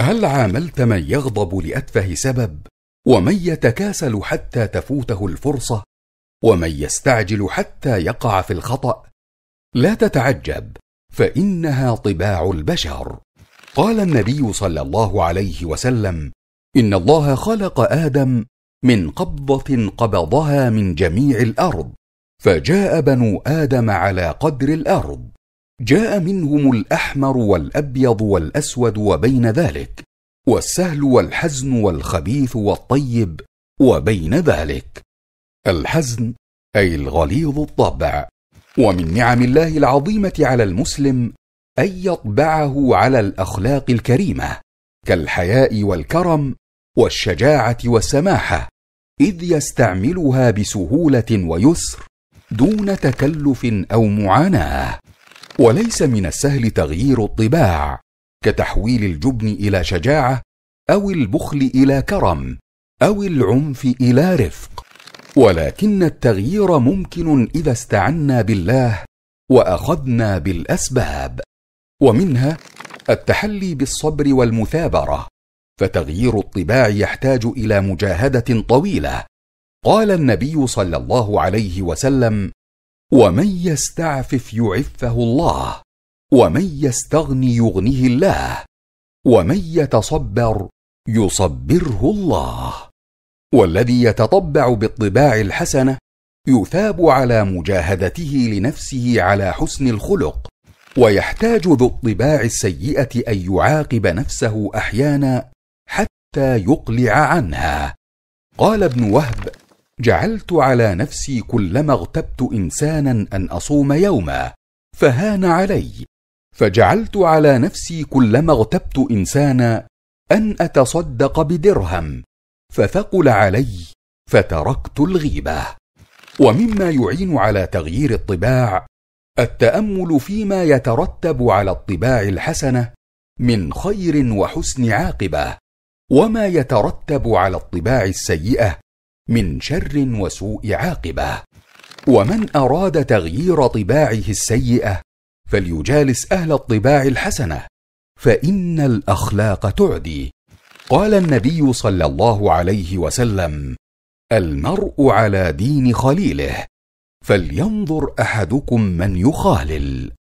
هل عاملت من يغضب لاتفه سبب ومن يتكاسل حتى تفوته الفرصه ومن يستعجل حتى يقع في الخطا لا تتعجب فانها طباع البشر قال النبي صلى الله عليه وسلم ان الله خلق ادم من قبضه قبضها من جميع الارض فجاء بنو ادم على قدر الارض جاء منهم الاحمر والابيض والاسود وبين ذلك والسهل والحزن والخبيث والطيب وبين ذلك الحزن اي الغليظ الطبع ومن نعم الله العظيمه على المسلم ان يطبعه على الاخلاق الكريمه كالحياء والكرم والشجاعه والسماحه اذ يستعملها بسهوله ويسر دون تكلف او معاناه وليس من السهل تغيير الطباع كتحويل الجبن الى شجاعه او البخل الى كرم او العنف الى رفق ولكن التغيير ممكن اذا استعنا بالله واخذنا بالاسباب ومنها التحلي بالصبر والمثابره فتغيير الطباع يحتاج الى مجاهده طويله قال النبي صلى الله عليه وسلم ومن يستعفف يعفه الله ومن يستغني يغنه الله ومن يتصبر يصبره الله والذي يتطبع بالطباع الحسنه يثاب على مجاهدته لنفسه على حسن الخلق ويحتاج ذو الطباع السيئه ان يعاقب نفسه احيانا حتى يقلع عنها قال ابن وهب جعلت على نفسي كلما اغتبت انسانا ان اصوم يوما فهان علي فجعلت على نفسي كلما اغتبت انسانا ان اتصدق بدرهم فثقل علي فتركت الغيبه ومما يعين على تغيير الطباع التامل فيما يترتب على الطباع الحسنه من خير وحسن عاقبه وما يترتب على الطباع السيئه من شر وسوء عاقبه ومن اراد تغيير طباعه السيئه فليجالس اهل الطباع الحسنه فان الاخلاق تعدي قال النبي صلى الله عليه وسلم المرء على دين خليله فلينظر احدكم من يخالل